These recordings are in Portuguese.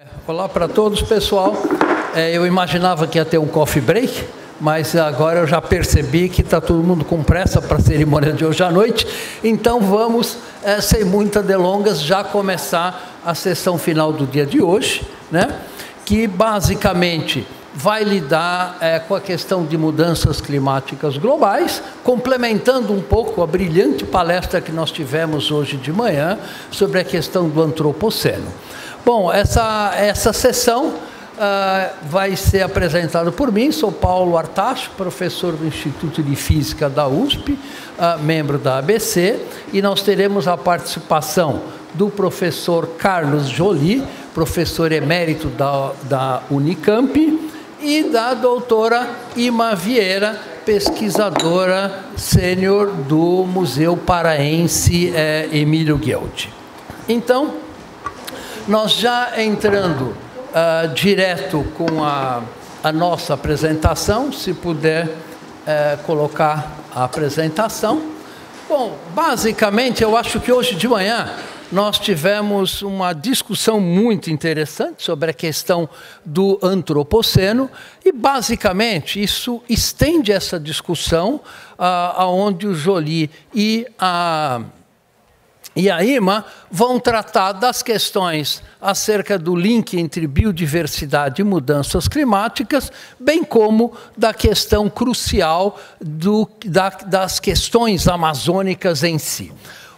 É, Olá para todos, pessoal. É, eu imaginava que ia ter um coffee break, mas agora eu já percebi que está todo mundo com pressa para a cerimônia de hoje à noite. Então vamos, é, sem muitas delongas, já começar a sessão final do dia de hoje, né? que basicamente vai lidar é, com a questão de mudanças climáticas globais, complementando um pouco a brilhante palestra que nós tivemos hoje de manhã sobre a questão do antropoceno. Bom, essa, essa sessão uh, vai ser apresentada por mim. Sou Paulo Artacho, professor do Instituto de Física da USP, uh, ah, membro da ABC, e nós teremos a participação do professor Carlos Joly, professor emérito da, da Unicamp, e da doutora Ima Vieira, pesquisadora sênior do Museu Paraense é, Emílio Gueldi. Então, nós já entrando uh, direto com a, a, nossa apresentação, se puder uh, colocar a apresentação. Bom, basicamente, eu acho que hoje de manhã nós tivemos uma discussão muito interessante sobre a questão do antropoceno e basicamente isso estende essa discussão ah, aonde o Jolie e a e a IMA vão tratar das questões acerca do link entre biodiversidade e mudanças climáticas, bem como da questão crucial do, da, das questões amazônicas em si.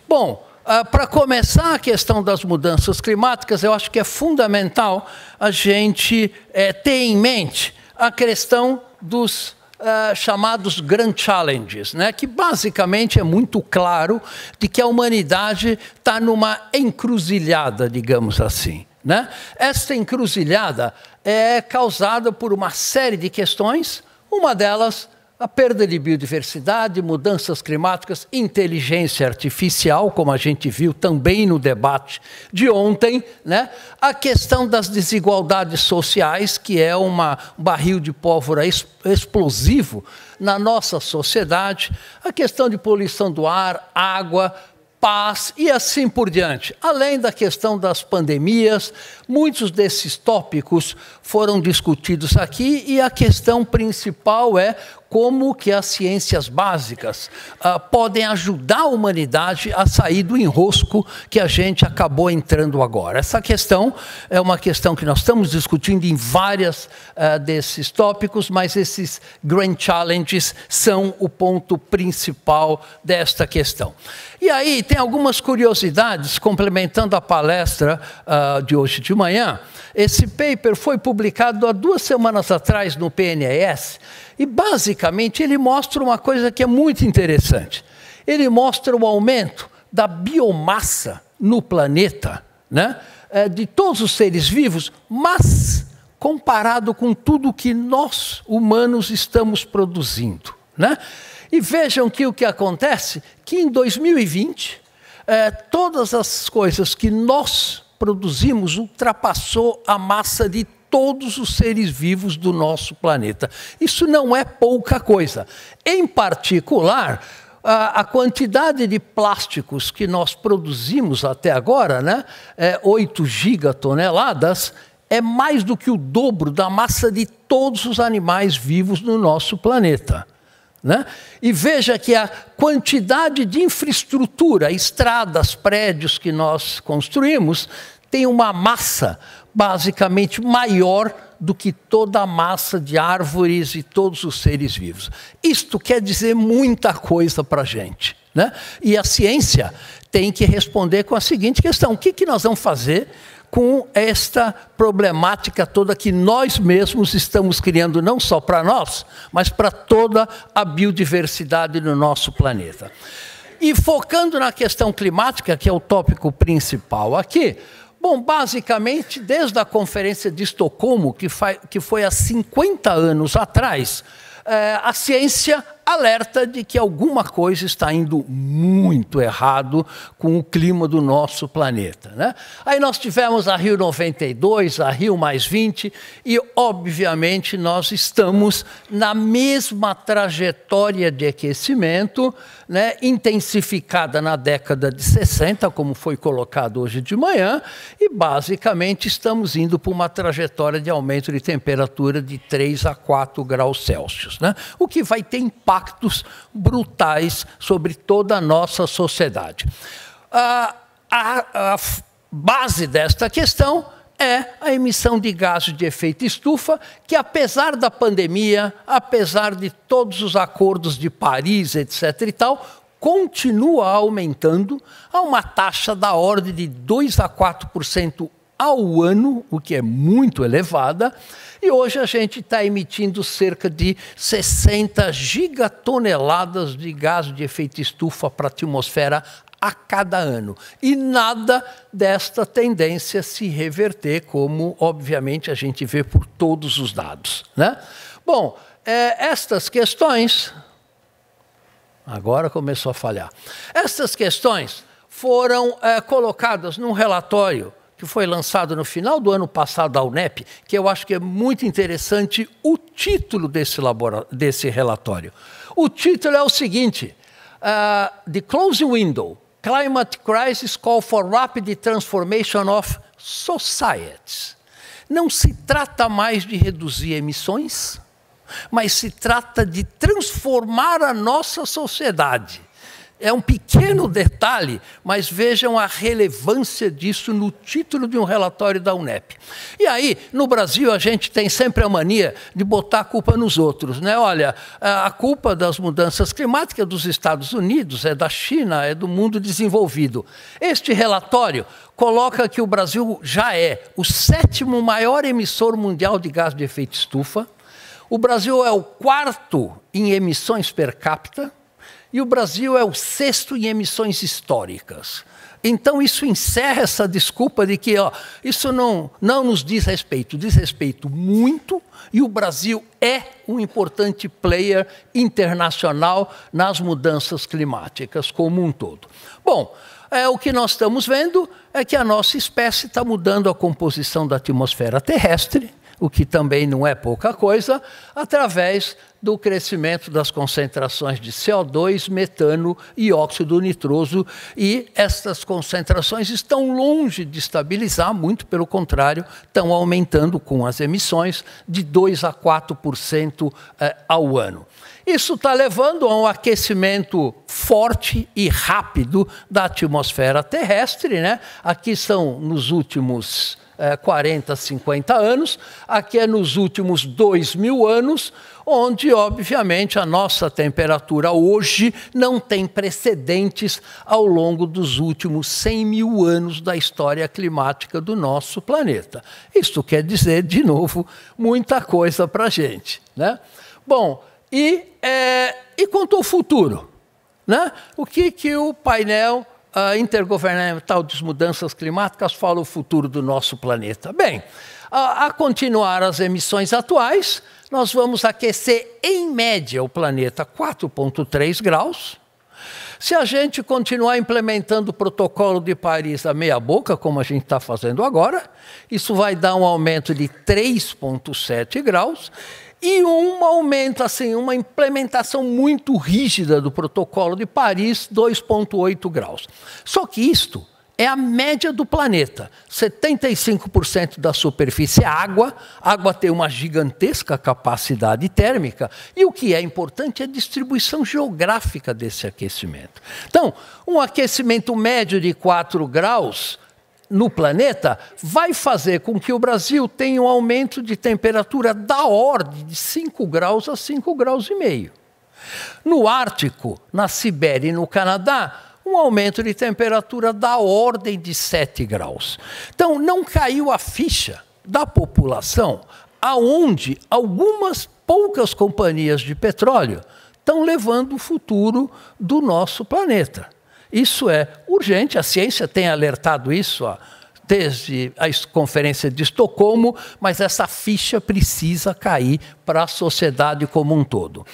Bom, ah, para começar a questão das mudanças climáticas, eu acho que é fundamental a gente é, ter em mente a questão dos uh, chamados Grand Challenges, né? que basicamente é muito claro de que a humanidade está numa encruzilhada, digamos assim. Né? Esta encruzilhada é causada por uma série de questões, uma delas a perda de biodiversidade, mudanças climáticas, inteligência artificial, como a gente viu também no debate de ontem, né? a questão das desigualdades sociais, que é uma, um barril de pólvora explosivo na nossa sociedade, a questão de poluição do ar, água, paz e assim por diante. Além da questão das pandemias, muitos desses tópicos foram discutidos aqui e a questão principal é como que as ciências básicas ah, podem ajudar a humanidade a sair do enrosco que a gente acabou entrando agora. Essa questão é uma questão que nós estamos discutindo em várias ah, desses tópicos, mas esses grand challenges são o ponto principal desta questão. E aí tem algumas curiosidades complementando a palestra ah, de hoje de manhã. Esse paper foi publicado há duas semanas atrás no PNES e basicamente ele mostra uma coisa que é muito interessante. Ele mostra o aumento da biomassa no planeta, né? É, de todos os seres vivos, mas comparado com tudo que nós humanos estamos produzindo. Né? E vejam que o que acontece, que em 2020, é, todas as coisas que nós produzimos ultrapassou a massa de todos os seres vivos do nosso planeta. Isso não é pouca coisa. Em particular, a, quantidade de plásticos que nós produzimos até agora, né, é 8 gigatoneladas, é mais do que o dobro da massa de todos os animais vivos no nosso planeta. Né? E veja que a quantidade de infraestrutura, estradas, prédios que nós construímos, tem uma massa basicamente maior do que toda a massa de árvores e todos os seres vivos. Isto quer dizer muita coisa para a gente. Né? E a ciência tem que responder com a seguinte questão: o que, que nós vamos fazer com esta problemática toda que nós mesmos estamos criando, não só para nós, mas para toda a biodiversidade no nosso planeta? E focando na questão climática, que é o tópico principal aqui, Bom, basicamente, desde a Conferência de Estocolmo, que, foi há 50 anos atrás, eh, a ciência alerta de que alguma coisa está indo muito errado com o clima do nosso planeta. Né? Aí nós tivemos a Rio 92, a Rio mais 20, e obviamente nós estamos na mesma trajetória de aquecimento, né, intensificada na década de 60, como foi colocado hoje de manhã, e basicamente estamos indo para uma trajetória de aumento de temperatura de 3 a 4 graus Celsius, né? o que vai ter impacto impactos brutais sobre toda a nossa sociedade. A, a, a base desta questão é a emissão de gases de efeito estufa, que apesar da pandemia, apesar de todos os acordos de Paris, etc e tal, continua aumentando a uma taxa da ordem de 2 a 4% ao ano, o que é muito elevada, e hoje a gente está emitindo cerca de 60 gigatoneladas de gás de efeito estufa para a atmosfera a cada ano. E nada desta tendência se reverter, como obviamente a gente vê por todos os dados. Né? Bom, é, estas questões. Agora começou a falhar. Estas questões foram é, colocadas num relatório que foi lançado no final do ano passado da UNEP, que eu acho que é muito interessante o título desse, desse relatório. O título é o seguinte: uh, The Closing Window Climate Crisis Call for Rapid Transformation of Societies. Não se trata mais de reduzir emissões, mas se trata de transformar a nossa sociedade é um pequeno detalhe, mas vejam a relevância disso no título de um relatório da UNEP. E aí, no Brasil, a gente tem sempre a mania de botar a culpa nos outros. Né? Olha, a culpa das mudanças climáticas é dos Estados Unidos, é da China, é do mundo desenvolvido. Este relatório coloca que o Brasil já é o sétimo maior emissor mundial de gás de efeito estufa. O Brasil é o quarto em emissões per capita. E o Brasil é o sexto em emissões históricas. Então isso encerra essa desculpa de que ó, isso não, não nos diz respeito, diz respeito muito, e o Brasil é um importante player internacional nas mudanças climáticas como um todo. Bom, é, o que nós estamos vendo é que a nossa espécie está mudando a composição da atmosfera terrestre, o que também não é pouca coisa, através do crescimento das concentrações de CO2, metano e óxido nitroso, e estas concentrações estão longe de estabilizar, muito pelo contrário, estão aumentando com as emissões de 2 a 4% eh, ao ano. Isso está levando a um aquecimento forte e rápido da atmosfera terrestre. Né? Aqui são, nos últimos 40, é, 50 anos, aqui é nos últimos 2 mil anos, onde, obviamente, a nossa temperatura hoje não tem precedentes ao longo dos últimos 100 mil anos da história climática do nosso planeta. Isto quer dizer, de novo, muita coisa para a gente. Né? Bom, e, é, e quanto ao futuro? Né? O que, que o painel uh, intergovernamental de mudanças climáticas fala o futuro do nosso planeta. Bem, a, a continuar as emissões atuais, nós vamos aquecer em média o planeta 4,3 graus. Se a gente continuar implementando o protocolo de Paris a meia boca, como a gente está fazendo agora, isso vai dar um aumento de 3,7 graus e um aumento, assim, uma implementação muito rígida do protocolo de Paris, 2,8 graus. Só que isto é a média do planeta. 75% da superfície é água, água tem uma gigantesca capacidade térmica, e o que é importante é a distribuição geográfica desse aquecimento. Então, um aquecimento médio de 4 graus no planeta vai fazer com que o Brasil tenha um aumento de temperatura da ordem de 5 graus a 5 graus e meio. No Ártico, na Sibéria e no Canadá, um aumento de temperatura da ordem de 7 graus. Então, não caiu a ficha da população aonde algumas poucas companhias de petróleo estão levando o futuro do nosso planeta. Isso é urgente, a ciência tem alertado isso ó, desde a Conferência de Estocolmo, mas essa ficha precisa cair para a sociedade como um todo.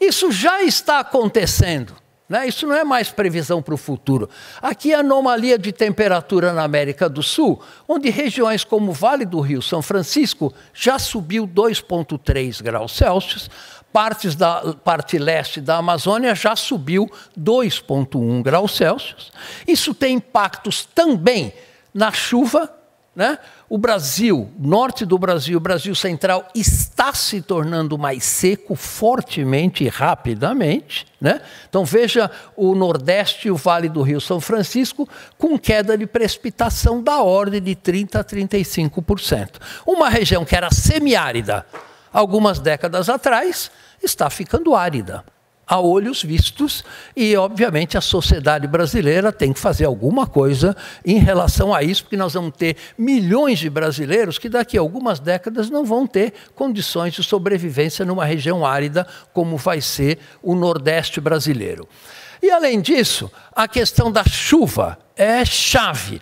Isso já está acontecendo. Né? Isso não é mais previsão para o futuro. Aqui a é anomalia de temperatura na América do Sul, onde regiões como o Vale do Rio São Francisco já subiu 2,3 graus Celsius, partes da parte leste da Amazônia já subiu 2,1 graus Celsius. Isso tem impactos também na chuva. Né? O Brasil, norte do Brasil, Brasil central, está se tornando mais seco fortemente e rapidamente. Né? Então veja o Nordeste e o Vale do Rio São Francisco com queda de precipitação da ordem de 30% a 35%. Uma região que era semiárida algumas décadas atrás, está ficando árida a olhos vistos, e obviamente a sociedade brasileira tem que fazer alguma coisa em relação a isso, porque nós vamos ter milhões de brasileiros que daqui a algumas décadas não vão ter condições de sobrevivência numa região árida como vai ser o Nordeste brasileiro. E além disso, a questão da chuva é chave.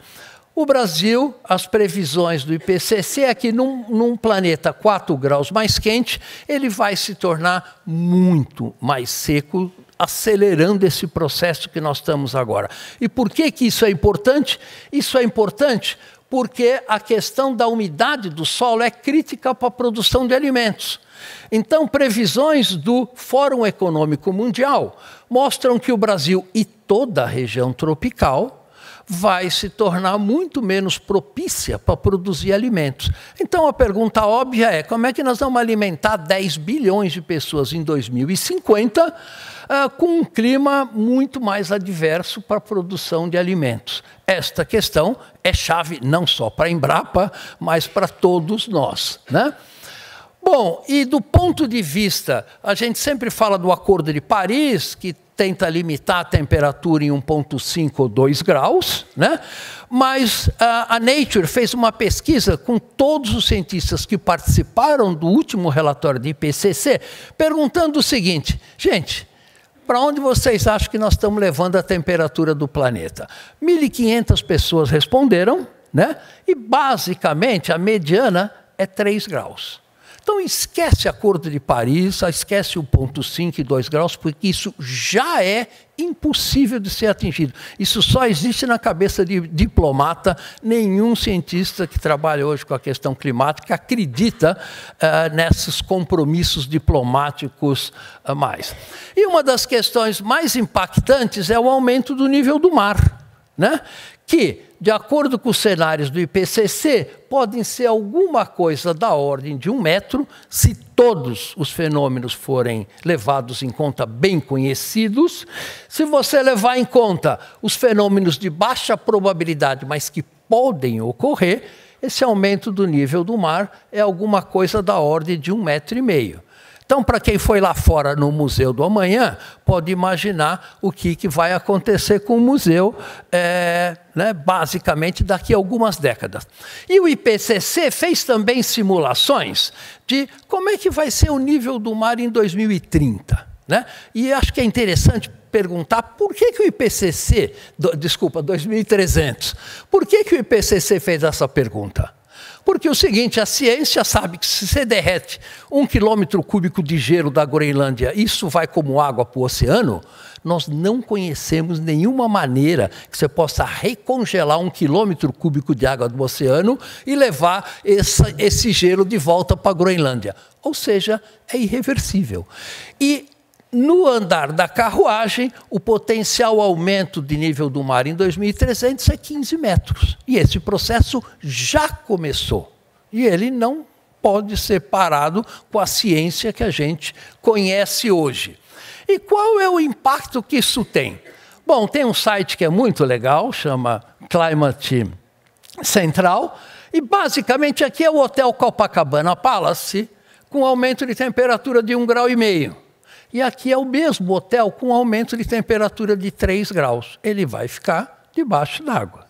O Brasil, as previsões do IPCC é que num, num, planeta 4 graus mais quente, ele vai se tornar muito mais seco, acelerando esse processo que nós estamos agora. E por que, que isso é importante? Isso é importante porque a questão da umidade do solo é crítica para a produção de alimentos. Então, previsões do Fórum Econômico Mundial mostram que o Brasil e toda a região tropical vai se tornar muito menos propícia para produzir alimentos. Então a pergunta óbvia é: como é que nós vamos alimentar 10 bilhões de pessoas em 2050 uh, ah, com um clima muito mais adverso para a produção de alimentos? Esta questão é chave não só para a Embrapa, mas para todos nós. Né? Bom, e do ponto de vista, a gente sempre fala do Acordo de Paris, que tenta limitar a temperatura em 1,5 ou 2 graus, né? mas ah, a Nature fez uma pesquisa com todos os cientistas que participaram do último relatório do IPCC, perguntando o seguinte: gente, para onde vocês acham que nós estamos levando a temperatura do planeta? 1.500 pessoas responderam, né? e basicamente a mediana é 3 graus. Então esquece Acordo de Paris, esquece o ponto 5 e 2 graus, porque isso já é impossível de ser atingido. Isso só existe na cabeça de diplomata. Nenhum cientista que trabalha hoje com a questão climática acredita uh, nesses compromissos diplomáticos eh, mais. E uma das questões mais impactantes é o aumento do nível do mar, né? que de acordo com os cenários do IPCC, podem ser alguma coisa da ordem de um metro, se todos os fenômenos forem levados em conta bem conhecidos. Se você levar em conta os fenômenos de baixa probabilidade, mas que podem ocorrer, esse aumento do nível do mar é alguma coisa da ordem de um metro e meio. Então, para quem foi lá fora no Museu do Amanhã, pode imaginar o que, que vai acontecer com o museu, é, né, basicamente, daqui a algumas décadas. E o IPCC fez também simulações de como é que vai ser o nível do mar em 2030. Né? E acho que é interessante perguntar por que, que o IPCC, do, desculpa, 2300, por que, que o IPCC fez essa pergunta? Porque é o seguinte, a ciência sabe que se você derrete um quilômetro cúbico de gelo da Groenlândia, isso vai como água para o oceano, nós não conhecemos nenhuma maneira que você possa recongelar um quilômetro cúbico de água do oceano e levar essa, esse gelo de volta para a Groenlândia. Ou seja, é irreversível. E no andar da carruagem, o potencial aumento de nível do mar em 2300 é 15 metros. E esse processo já começou. E ele não pode ser parado com a ciência que a gente conhece hoje. E qual é o impacto que isso tem? Bom, tem um site que é muito legal, chama Climate Central, e basicamente aqui é o Hotel Copacabana Palace, com aumento de temperatura de um grau e meio. E aqui é o mesmo hotel com aumento de temperatura de 3 graus. Ele vai ficar debaixo d'água.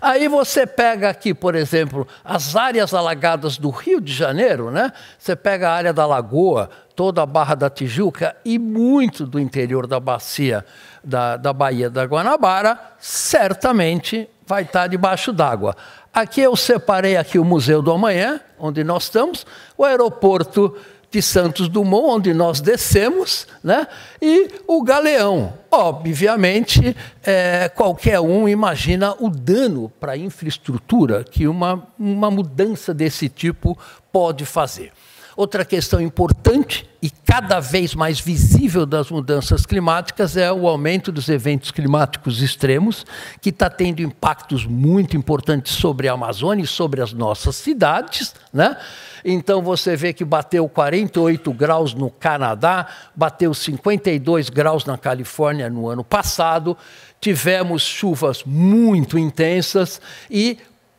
Aí você pega aqui, por exemplo, as áreas alagadas do Rio de Janeiro, né? Você pega a área da Lagoa, toda a Barra da Tijuca e muito do interior da bacia da, da Baía da Guanabara, certamente vai estar debaixo d'água. Aqui eu separei aqui o Museu do Amanhã, onde nós estamos, o aeroporto de Santos Dumont, onde nós descemos, né? e o Galeão. Obviamente, é, qualquer um imagina o dano para a infraestrutura que uma, uma mudança desse tipo pode fazer. Outra questão importante e cada vez mais visível das mudanças climáticas é o aumento dos eventos climáticos extremos, que está tendo impactos muito importantes sobre a Amazônia e sobre as nossas cidades. Né? Então você vê que bateu 48 graus no Canadá, bateu 52 graus na Califórnia no ano passado, tivemos chuvas muito intensas e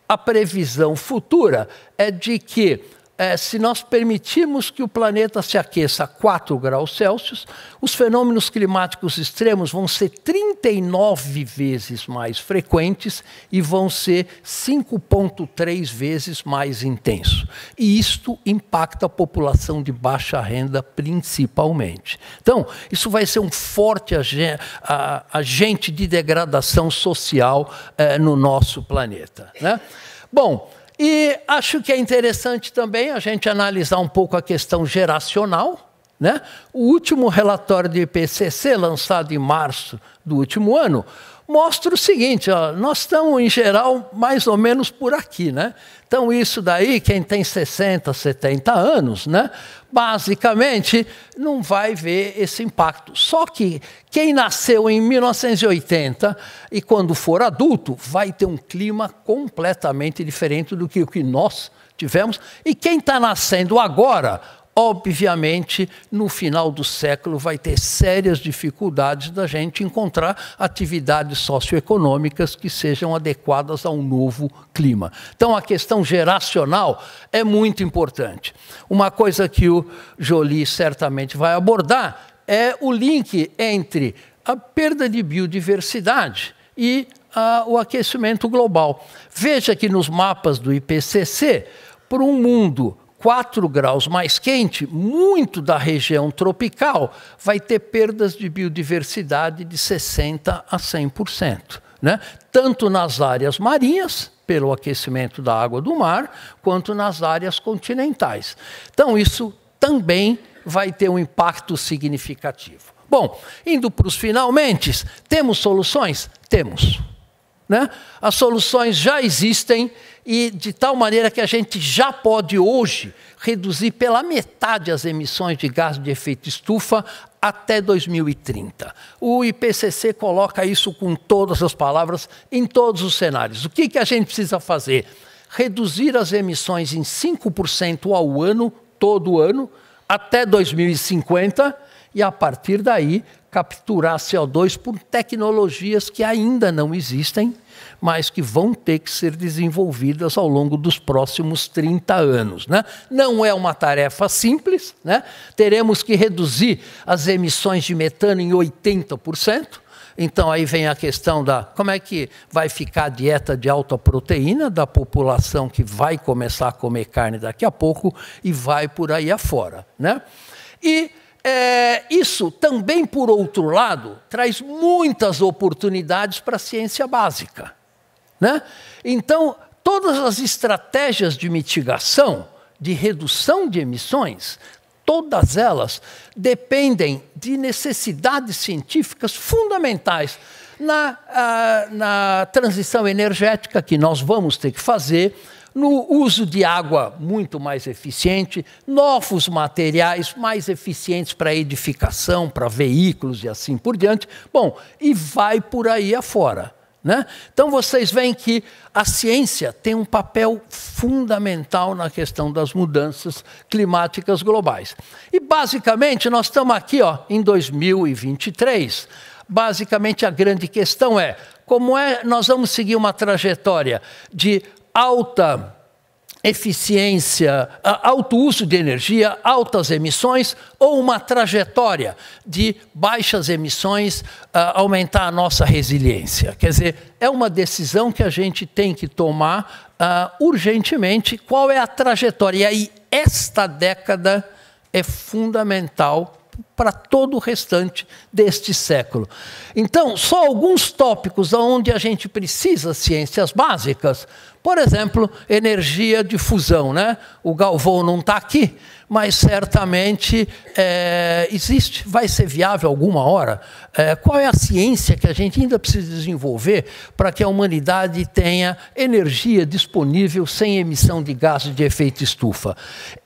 a previsão futura é de que é, se nós permitirmos que o planeta se aqueça a 4 graus Celsius, os fenômenos climáticos extremos vão ser 39 vezes mais frequentes e vão ser 5,3 vezes mais intensos. E isto impacta a população de baixa renda principalmente. Então, isso vai ser um forte agente de degradação social é, no nosso planeta. Né? Bom. E acho que é interessante também a gente analisar um pouco a questão geracional. Né? O último relatório do IPCC, lançado em março do último ano, mostra o seguinte: ó, nós estamos, em geral, mais ou menos por aqui. Né? Então, isso daí, quem tem 60, 70 anos, né? basicamente, não vai ver esse impacto. Só que quem nasceu em 1980 e quando for adulto, vai ter um clima completamente diferente do que o que nós tivemos. E quem está nascendo agora, obviamente, no final do século vai ter sérias dificuldades da gente encontrar atividades socioeconômicas que sejam adequadas ao novo clima. Então, a questão geracional é muito importante. Uma coisa que o Jolie certamente vai abordar é o link entre a perda de biodiversidade e a, ah, o aquecimento global. Veja que nos mapas do IPCC, para um mundo 4 graus mais quente, muito da região tropical vai ter perdas de biodiversidade de 60% a 100%. Né? Tanto nas áreas marinhas, pelo aquecimento da água do mar, quanto nas áreas continentais. Então, isso também vai ter um impacto significativo. Bom, indo para os finalmente, temos soluções? Temos. Né? As soluções já existem e de tal maneira que a gente já pode hoje reduzir pela metade as emissões de gás de efeito estufa até 2030. O IPCC coloca isso com todas as palavras em todos os cenários. O que, que a gente precisa fazer? Reduzir as emissões em 5% ao ano, todo ano, até 2050 e, a partir daí, capturar CO2 por tecnologias que ainda não existem, mas que vão ter que ser desenvolvidas ao longo dos próximos 30 anos. Né? Não é uma tarefa simples, né? teremos que reduzir as emissões de metano em 80%. Então aí vem a questão da como é que vai ficar a dieta de alta proteína da população que vai começar a comer carne daqui a pouco e vai por aí afora, né? E é, isso também, por outro lado, traz muitas oportunidades para a ciência básica. Né? Então, todas as estratégias de mitigação, de redução de emissões, todas elas dependem de necessidades científicas fundamentais. Na, a, ah, na transição energética que nós vamos ter que fazer, no uso de água muito mais eficiente, novos materiais mais eficientes para edificação, para veículos e assim por diante. Bom, e vai por aí afora. Né? Então vocês veem que a ciência tem um papel fundamental na questão das mudanças climáticas globais. E basicamente nós estamos aqui ó, em 2023. Basicamente a grande questão é como é nós vamos seguir uma trajetória de alta eficiência, alto uso de energia, altas emissões ou uma trajetória de baixas emissões, aumentar a nossa resiliência. Quer dizer, é uma decisão que a gente tem que tomar uh, urgentemente qual é a trajetória. E aí, esta década é fundamental para todo o restante deste século. Então, só alguns tópicos onde a gente precisa ciências básicas, por exemplo, energia de fusão. Né? O Galvão não está aqui, mas certamente é, existe, vai ser viável alguma hora. É, qual é a ciência que a gente ainda precisa desenvolver para que a humanidade tenha energia disponível sem emissão de gases de efeito estufa?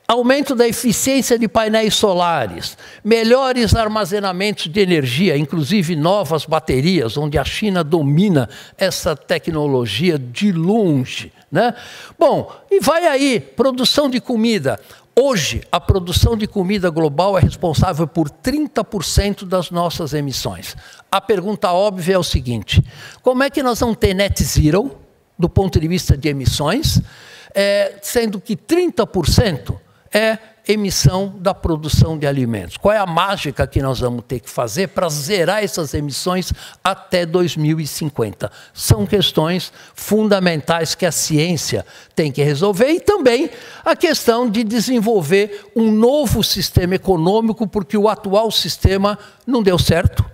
aumento da eficiência de painéis solares, melhores armazenamentos de energia, inclusive novas baterias, onde a China domina essa tecnologia de longe. Né? Bom, e vai aí, produção de comida. Hoje, a produção de comida global é responsável por 30% das nossas emissões. A pergunta óbvia é o seguinte: como é que nós vamos ter net zero, do ponto de vista de emissões, é, sendo que 30% é emissão da produção de alimentos. Qual é a mágica que nós vamos ter que fazer para zerar essas emissões até 2050? São questões fundamentais que a ciência tem que resolver e também a questão de desenvolver um novo sistema econômico, porque o atual sistema não deu certo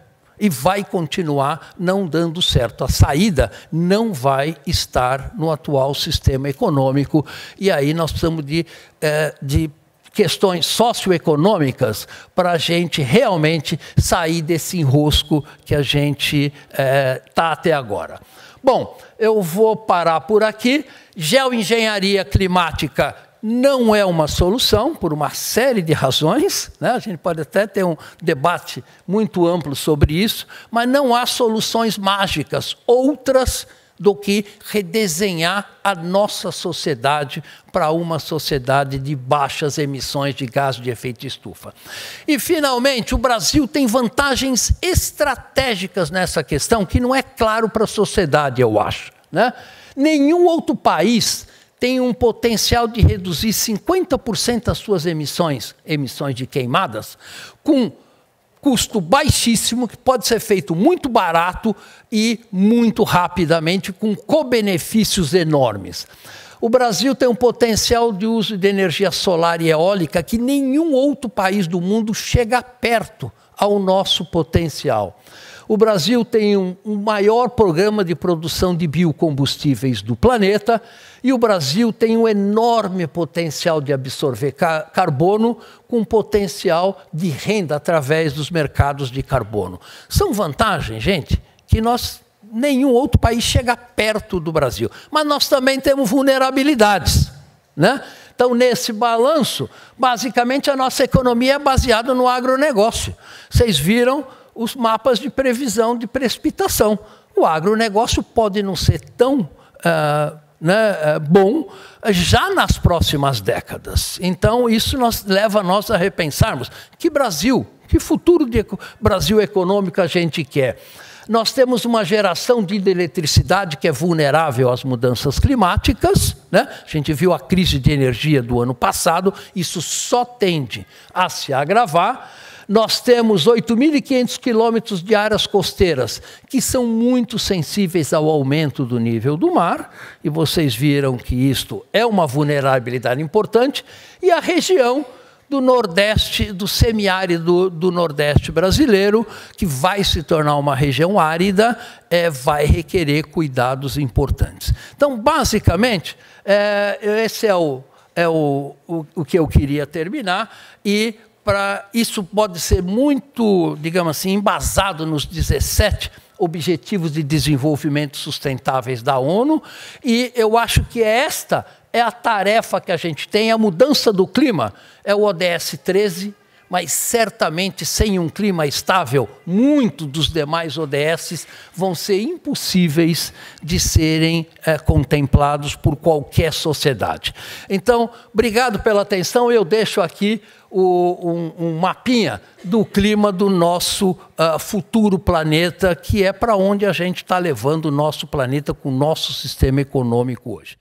e vai continuar não dando certo. A saída não vai estar no atual sistema econômico. E aí nós precisamos de, é, de questões socioeconômicas para a gente realmente sair desse enrosco que a gente está eh, é, até agora. Bom, eu vou parar por aqui. Geoengenharia climática não é uma solução por uma série de razões, né? a gente pode até ter um debate muito amplo sobre isso, mas não há soluções mágicas outras do que redesenhar a nossa sociedade para uma sociedade de baixas emissões de gás de efeito estufa. E, finalmente, o Brasil tem vantagens estratégicas nessa questão que não é claro para a sociedade, eu acho. Né? Nenhum outro país tem um potencial de reduzir 50% as suas emissões, emissões de queimadas, com custo baixíssimo, que pode ser feito muito barato e muito rapidamente, com co-benefícios enormes. O Brasil tem um potencial de uso de energia solar e eólica que nenhum outro país do mundo chega perto ao nosso potencial. O Brasil tem um, um maior programa de produção de biocombustíveis do planeta e o Brasil tem um enorme potencial de absorver ca carbono com potencial de renda através dos mercados de carbono. São vantagens, gente, que nós nenhum outro país chega perto do Brasil. Mas nós também temos vulnerabilidades, né? Então, nesse balanço, basicamente a nossa economia é baseada no agronegócio. Vocês viram os mapas de previsão de precipitação. O agronegócio pode não ser tão uh, né, ah, bom já nas próximas décadas. Então, isso nos leva nós a repensarmos que Brasil, que futuro de Brasil econômico a gente quer. Nós temos uma geração de eletricidade que é vulnerável às mudanças climáticas. Né? A gente viu a crise de energia do ano passado, isso só tende a se agravar nós temos 8.500 quilômetros de áreas costeiras, que são muito sensíveis ao aumento do nível do mar, e vocês viram que isto é uma vulnerabilidade importante, e a região do Nordeste, do semiárido do Nordeste brasileiro, que vai se tornar uma região árida, é, vai requerer cuidados importantes. Então, basicamente, é, esse é o é o, o, o, que eu queria terminar. E para isso pode ser muito, digamos assim, embasado nos 17 Objetivos de Desenvolvimento Sustentáveis da ONU, e eu acho que é esta é a tarefa que a gente tem, é a mudança do clima é o ODS 13, mas certamente sem um clima estável, muitos dos demais ODSs vão ser impossíveis de serem é, contemplados por qualquer sociedade. Então, obrigado pela atenção, eu deixo aqui o, um, um, mapinha do clima do nosso uh, futuro planeta, que é para onde a gente está levando o nosso planeta com o nosso sistema econômico hoje.